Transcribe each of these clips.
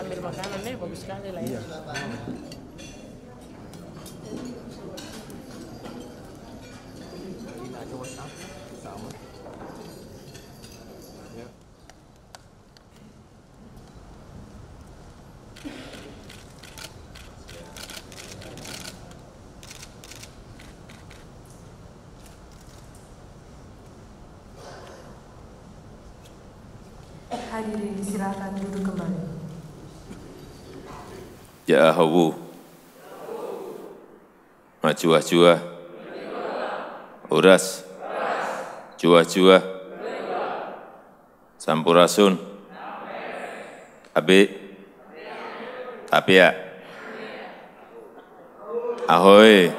ambil makanan nih bagus sekali lah ya. Iya. ya. Hadirin disilahkan duduk kembali. Ya Ahawu. Majuah juah. Horas. Juah juah. Sampurasun. Abe. Tapi ya. Ahoy.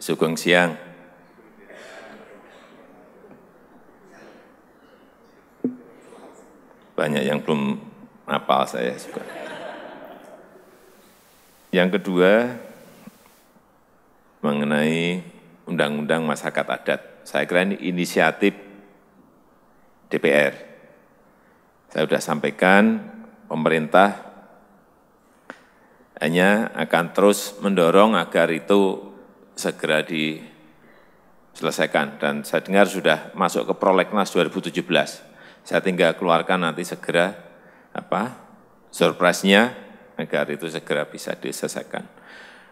Sugeng siang. Banyak yang belum Apal saya suka. Yang kedua, mengenai undang-undang masyarakat adat. Saya kira ini inisiatif DPR. Saya sudah sampaikan, pemerintah hanya akan terus mendorong agar itu segera diselesaikan. Dan saya dengar sudah masuk ke prolegnas 2017. Saya tinggal keluarkan nanti segera apa surprise-nya agar itu segera bisa diselesaikan.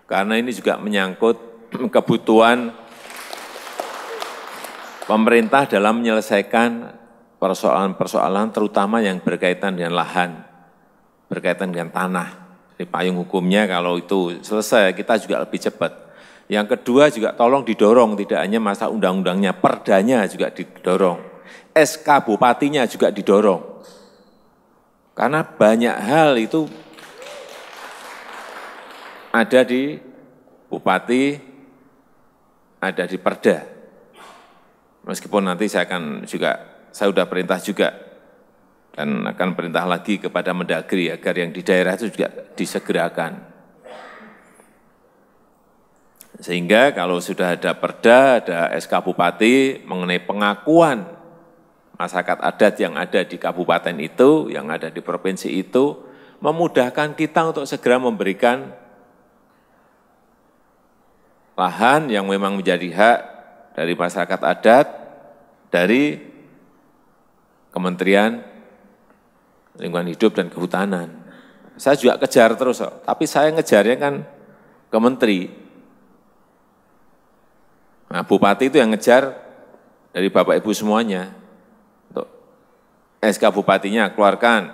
Karena ini juga menyangkut kebutuhan pemerintah dalam menyelesaikan persoalan-persoalan terutama yang berkaitan dengan lahan, berkaitan dengan tanah. Di payung hukumnya kalau itu selesai kita juga lebih cepat. Yang kedua juga tolong didorong, tidak hanya masa undang-undangnya, perdanya juga didorong. SK bupatinya juga didorong. Karena banyak hal itu ada di bupati, ada di perda. Meskipun nanti saya akan juga, saya sudah perintah juga, dan akan perintah lagi kepada mendagri agar yang di daerah itu juga disegerakan. Sehingga kalau sudah ada perda, ada SK Bupati mengenai pengakuan masyarakat adat yang ada di kabupaten itu, yang ada di provinsi itu, memudahkan kita untuk segera memberikan lahan yang memang menjadi hak dari masyarakat adat, dari Kementerian Lingkungan Hidup dan Kehutanan. Saya juga kejar terus, tapi saya ngejarnya kan ke Nah, bupati itu yang ngejar dari Bapak Ibu semuanya. SK Bupatinya keluarkan,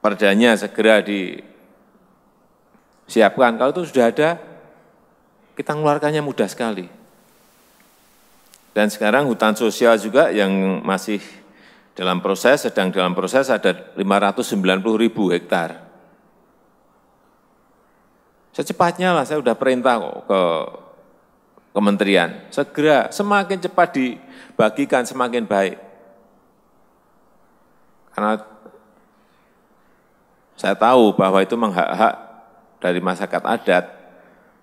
perdanya segera disiapkan. Kalau itu sudah ada, kita mengeluarkannya mudah sekali. Dan sekarang hutan sosial juga yang masih dalam proses, sedang dalam proses ada 590 ribu hektar. Secepatnya lah, saya sudah perintah kok ke kementerian, segera, semakin cepat dibagikan semakin baik. Karena saya tahu bahwa itu menghak-hak dari masyarakat adat.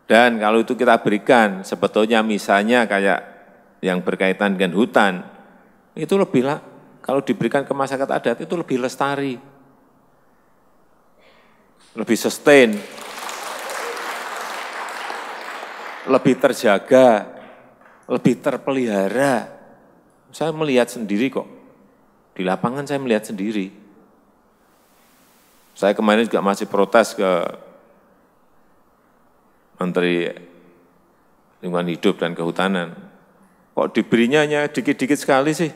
Dan kalau itu kita berikan, sebetulnya misalnya kayak yang berkaitan dengan hutan, itu lebih lah, kalau diberikan ke masyarakat adat itu lebih lestari, lebih sustain, lebih terjaga, lebih terpelihara. Saya melihat sendiri kok di lapangan saya melihat sendiri. Saya kemarin juga masih protes ke Menteri Lingkungan Hidup dan Kehutanan. Kok diberinya hanya dikit-dikit sekali sih?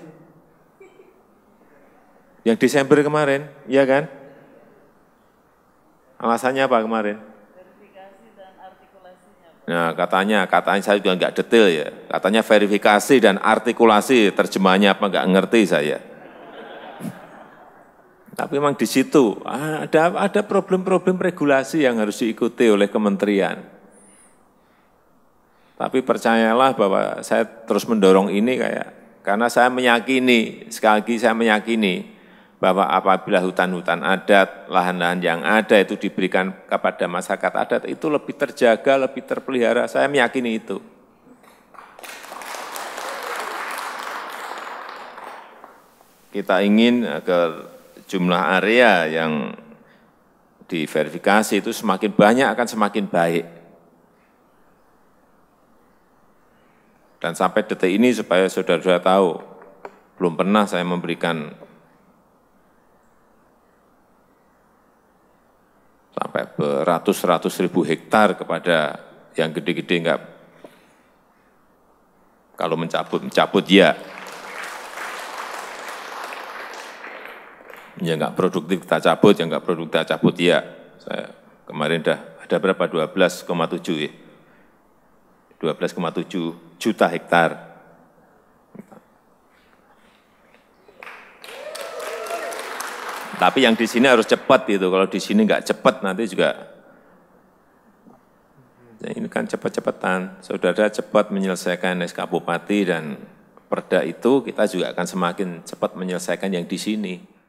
Yang Desember kemarin, iya kan? Alasannya apa kemarin? Nah, katanya, katanya saya juga enggak detail ya. Katanya verifikasi dan artikulasi terjemahnya apa enggak ngerti saya. Tapi memang di situ ada ada problem-problem regulasi yang harus diikuti oleh kementerian. Tapi percayalah bahwa saya terus mendorong ini kayak karena saya meyakini sekali lagi saya meyakini bahwa apabila hutan-hutan adat, lahan-lahan yang ada itu diberikan kepada masyarakat adat itu lebih terjaga, lebih terpelihara. Saya meyakini itu. Kita ingin agar jumlah area yang diverifikasi itu semakin banyak akan semakin baik. Dan sampai detik ini supaya saudara-saudara tahu, belum pernah saya memberikan sampai beratus-ratus ribu hektar kepada yang gede-gede enggak kalau mencabut mencabut ya ya nggak produktif kita cabut, yang nggak produktif kita cabut, ya. Saya kemarin dah ada berapa? 12,7 ya. 12,7 juta hektar. Tapi yang di sini harus cepat gitu. Kalau di sini nggak cepat nanti juga ya ini kan cepat-cepatan. Saudara cepat menyelesaikan SK Bupati dan Perda itu kita juga akan semakin cepat menyelesaikan yang di sini.